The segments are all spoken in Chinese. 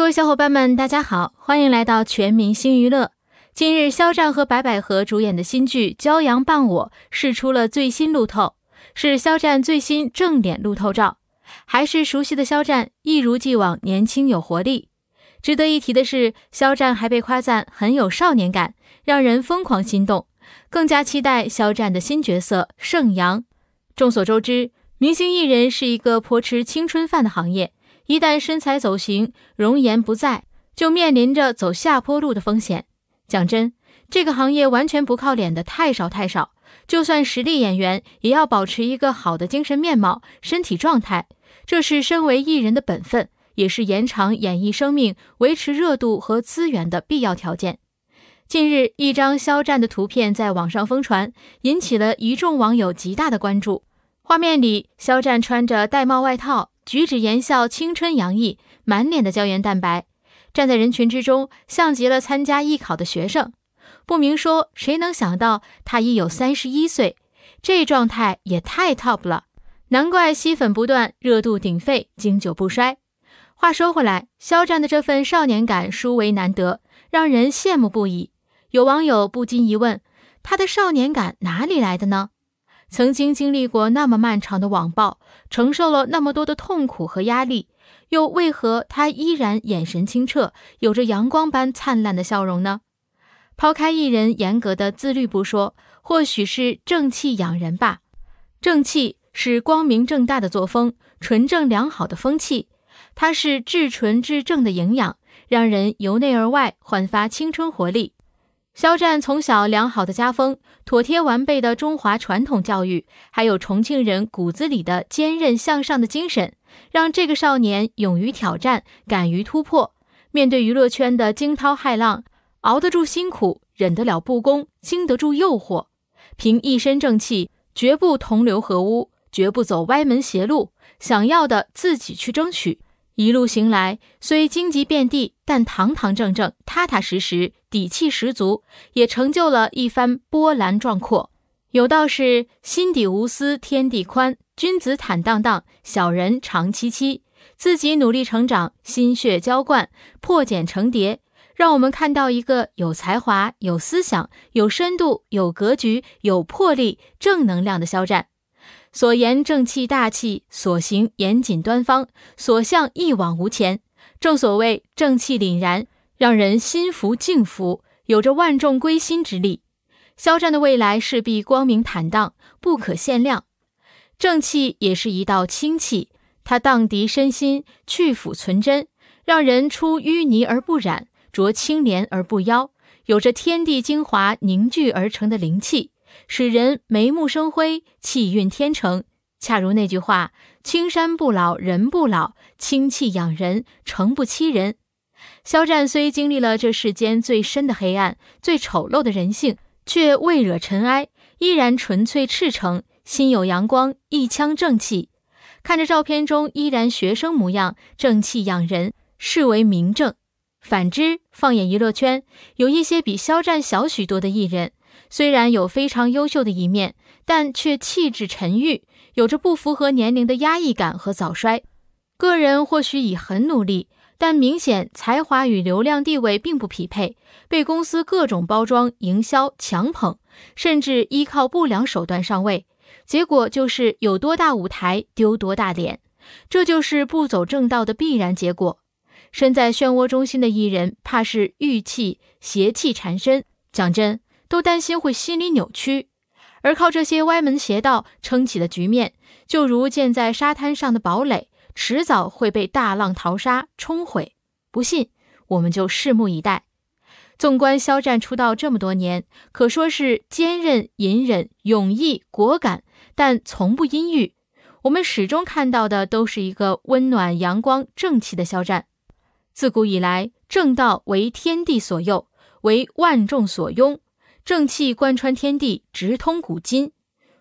各位小伙伴们，大家好，欢迎来到全民星娱乐。近日，肖战和白百合主演的新剧《骄阳伴我》释出了最新路透，是肖战最新正脸路透照，还是熟悉的肖战，一如既往年轻有活力。值得一提的是，肖战还被夸赞很有少年感，让人疯狂心动。更加期待肖战的新角色盛阳。众所周知，明星艺人是一个颇吃青春饭的行业。一旦身材走形，容颜不在，就面临着走下坡路的风险。讲真，这个行业完全不靠脸的太少太少，就算实力演员，也要保持一个好的精神面貌、身体状态，这是身为艺人的本分，也是延长演艺生命、维持热度和资源的必要条件。近日，一张肖战的图片在网上疯传，引起了一众网友极大的关注。画面里，肖战穿着戴帽外套。举止言笑，青春洋溢，满脸的胶原蛋白，站在人群之中，像极了参加艺考的学生。不明说，谁能想到他已有三十一岁？这状态也太 top 了，难怪吸粉不断，热度鼎沸，经久不衰。话说回来，肖战的这份少年感殊为难得，让人羡慕不已。有网友不禁疑问：他的少年感哪里来的呢？曾经经历过那么漫长的网暴，承受了那么多的痛苦和压力，又为何他依然眼神清澈，有着阳光般灿烂的笑容呢？抛开艺人严格的自律不说，或许是正气养人吧。正气是光明正大的作风，纯正良好的风气，它是至纯至正的营养，让人由内而外焕发青春活力。肖战从小良好的家风、妥帖完备的中华传统教育，还有重庆人骨子里的坚韧向上的精神，让这个少年勇于挑战、敢于突破。面对娱乐圈的惊涛骇浪，熬得住辛苦，忍得了不公，经得住诱惑，凭一身正气，绝不同流合污，绝不走歪门邪路，想要的自己去争取。一路行来，虽荆棘遍地，但堂堂正正、踏踏实实，底气十足，也成就了一番波澜壮阔。有道是：心底无私天地宽，君子坦荡荡，小人长戚戚。自己努力成长，心血浇灌，破茧成蝶，让我们看到一个有才华、有思想、有深度、有格局、有魄力、正能量的肖战。所言正气大气，所行严谨端方，所向一往无前，正所谓正气凛然，让人心服敬服，有着万众归心之力。肖战的未来势必光明坦荡，不可限量。正气也是一道清气，它荡涤身心，去腐存真，让人出淤泥而不染，濯清涟而不妖，有着天地精华凝聚而成的灵气。使人眉目生辉，气韵天成，恰如那句话：“青山不老人不老，清气养人，诚不欺人。”肖战虽经历了这世间最深的黑暗、最丑陋的人性，却未惹尘埃，依然纯粹赤诚，心有阳光，一腔正气。看着照片中依然学生模样，正气养人，视为明正。反之，放眼娱乐圈，有一些比肖战小许多的艺人。虽然有非常优秀的一面，但却气质沉郁，有着不符合年龄的压抑感和早衰。个人或许已很努力，但明显才华与流量地位并不匹配，被公司各种包装、营销、强捧，甚至依靠不良手段上位，结果就是有多大舞台丢多大脸。这就是不走正道的必然结果。身在漩涡中心的艺人，怕是玉气邪气缠身。讲真。都担心会心理扭曲，而靠这些歪门邪道撑起的局面，就如建在沙滩上的堡垒，迟早会被大浪淘沙冲毁。不信，我们就拭目以待。纵观肖战出道这么多年，可说是坚韧、隐忍、勇毅、果敢，但从不阴郁。我们始终看到的都是一个温暖、阳光、正气的肖战。自古以来，正道为天地所佑，为万众所拥。正气贯穿天地，直通古今。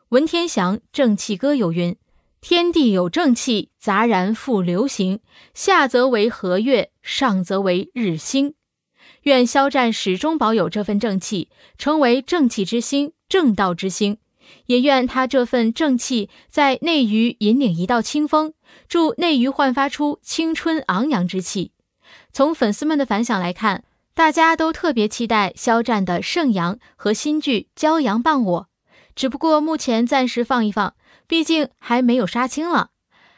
文天祥《正气歌》有云：“天地有正气，杂然赋流行。下则为和月，上则为日星。”愿肖战始终保有这份正气，成为正气之星、正道之星。也愿他这份正气在内娱引领一道清风，助内娱焕发出青春昂扬之气。从粉丝们的反响来看。大家都特别期待肖战的《盛阳》和新剧《骄阳伴我》，只不过目前暂时放一放，毕竟还没有杀青了。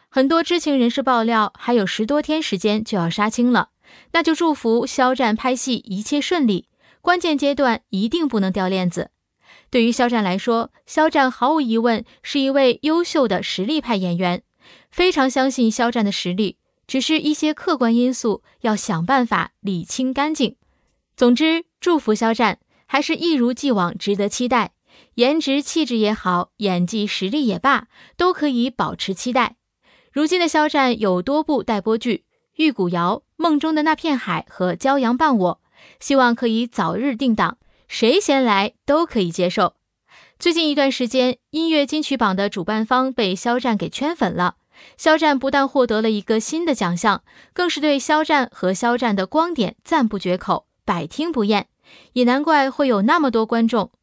很多知情人士爆料，还有十多天时间就要杀青了。那就祝福肖战拍戏一切顺利，关键阶段一定不能掉链子。对于肖战来说，肖战毫无疑问是一位优秀的实力派演员，非常相信肖战的实力，只是一些客观因素，要想办法理清干净。总之，祝福肖战，还是一如既往值得期待。颜值、气质也好，演技、实力也罢，都可以保持期待。如今的肖战有多部待播剧，《玉骨遥》、《梦中的那片海》和《骄阳伴我》，希望可以早日定档，谁先来都可以接受。最近一段时间，音乐金曲榜的主办方被肖战给圈粉了。肖战不但获得了一个新的奖项，更是对肖战和肖战的光点赞不绝口。百听不厌，也难怪会有那么多观众。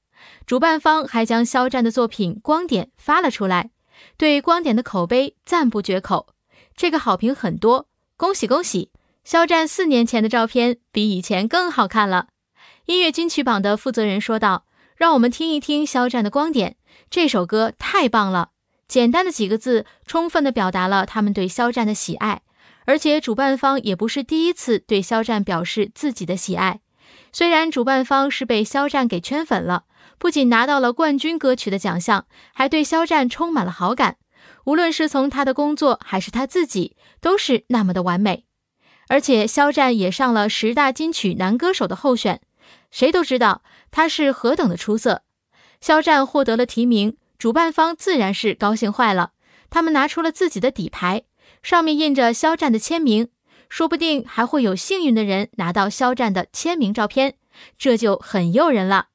主办方还将肖战的作品《光点》发了出来，对《光点》的口碑赞不绝口。这个好评很多，恭喜恭喜！肖战四年前的照片比以前更好看了。音乐金曲榜的负责人说道：“让我们听一听肖战的《光点》，这首歌太棒了。简单的几个字，充分的表达了他们对肖战的喜爱。”而且主办方也不是第一次对肖战表示自己的喜爱。虽然主办方是被肖战给圈粉了，不仅拿到了冠军歌曲的奖项，还对肖战充满了好感。无论是从他的工作还是他自己，都是那么的完美。而且肖战也上了十大金曲男歌手的候选，谁都知道他是何等的出色。肖战获得了提名，主办方自然是高兴坏了，他们拿出了自己的底牌。上面印着肖战的签名，说不定还会有幸运的人拿到肖战的签名照片，这就很诱人了。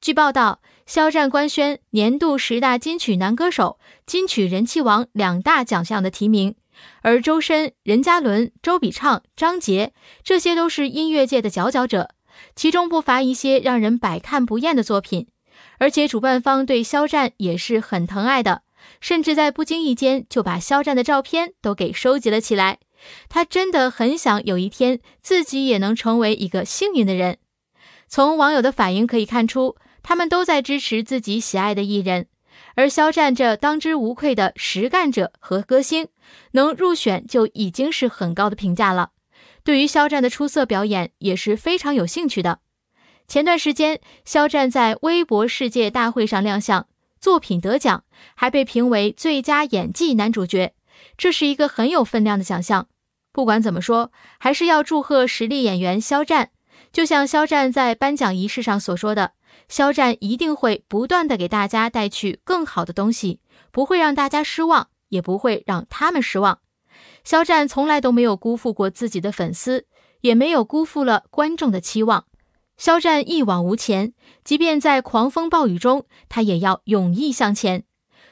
据报道，肖战官宣年度十大金曲男歌手、金曲人气王两大奖项的提名，而周深、任嘉伦、周笔畅、张杰，这些都是音乐界的佼佼者，其中不乏一些让人百看不厌的作品，而且主办方对肖战也是很疼爱的。甚至在不经意间就把肖战的照片都给收集了起来。他真的很想有一天自己也能成为一个幸运的人。从网友的反应可以看出，他们都在支持自己喜爱的艺人。而肖战这当之无愧的实干者和歌星，能入选就已经是很高的评价了。对于肖战的出色表演也是非常有兴趣的。前段时间，肖战在微博世界大会上亮相。作品得奖，还被评为最佳演技男主角，这是一个很有分量的奖项。不管怎么说，还是要祝贺实力演员肖战。就像肖战在颁奖仪式上所说的：“肖战一定会不断的给大家带去更好的东西，不会让大家失望，也不会让他们失望。”肖战从来都没有辜负过自己的粉丝，也没有辜负了观众的期望。肖战一往无前，即便在狂风暴雨中，他也要勇毅向前。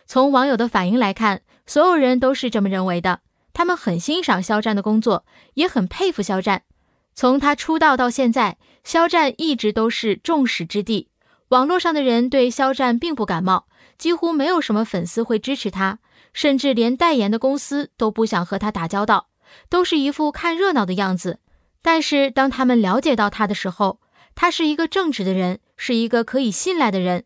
从网友的反应来看，所有人都是这么认为的。他们很欣赏肖战的工作，也很佩服肖战。从他出道到现在，肖战一直都是众矢之的。网络上的人对肖战并不感冒，几乎没有什么粉丝会支持他，甚至连代言的公司都不想和他打交道，都是一副看热闹的样子。但是当他们了解到他的时候，他是一个正直的人，是一个可以信赖的人。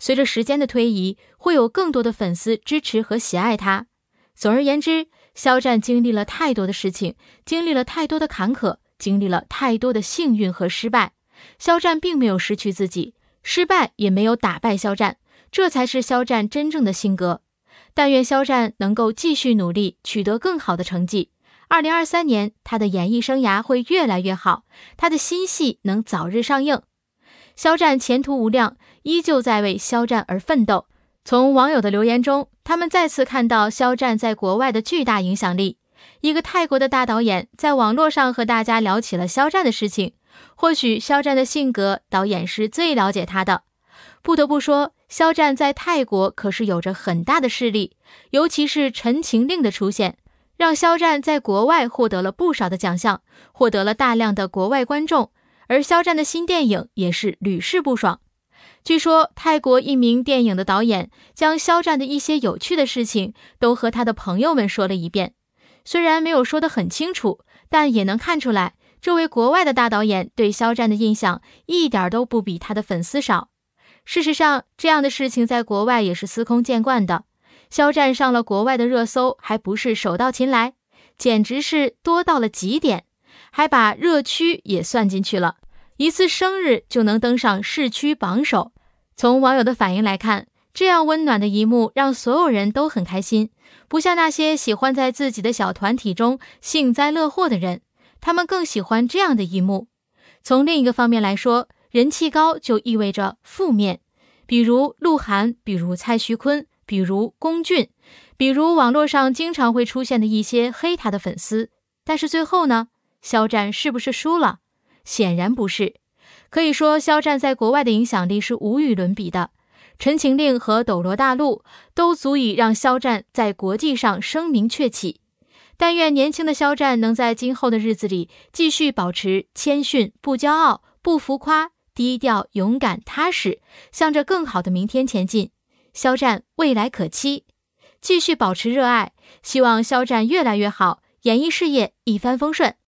随着时间的推移，会有更多的粉丝支持和喜爱他。总而言之，肖战经历了太多的事情，经历了太多的坎坷，经历了太多的幸运和失败。肖战并没有失去自己，失败也没有打败肖战，这才是肖战真正的性格。但愿肖战能够继续努力，取得更好的成绩。二零二三年，他的演艺生涯会越来越好，他的新戏能早日上映。肖战前途无量，依旧在为肖战而奋斗。从网友的留言中，他们再次看到肖战在国外的巨大影响力。一个泰国的大导演在网络上和大家聊起了肖战的事情。或许肖战的性格，导演是最了解他的。不得不说，肖战在泰国可是有着很大的势力，尤其是《陈情令》的出现。让肖战在国外获得了不少的奖项，获得了大量的国外观众，而肖战的新电影也是屡试不爽。据说泰国一名电影的导演将肖战的一些有趣的事情都和他的朋友们说了一遍，虽然没有说得很清楚，但也能看出来，这位国外的大导演对肖战的印象一点都不比他的粉丝少。事实上，这样的事情在国外也是司空见惯的。肖战上了国外的热搜，还不是手到擒来，简直是多到了极点，还把热区也算进去了。一次生日就能登上市区榜首，从网友的反应来看，这样温暖的一幕让所有人都很开心。不像那些喜欢在自己的小团体中幸灾乐祸的人，他们更喜欢这样的一幕。从另一个方面来说，人气高就意味着负面，比如鹿晗，比如蔡徐坤。比如龚俊，比如网络上经常会出现的一些黑他的粉丝，但是最后呢，肖战是不是输了？显然不是。可以说，肖战在国外的影响力是无与伦比的，《陈情令》和《斗罗大陆》都足以让肖战在国际上声名鹊起。但愿年轻的肖战能在今后的日子里继续保持谦逊，不骄傲，不浮夸，低调、勇敢、踏实，向着更好的明天前进。肖战未来可期，继续保持热爱，希望肖战越来越好，演艺事业一帆风顺。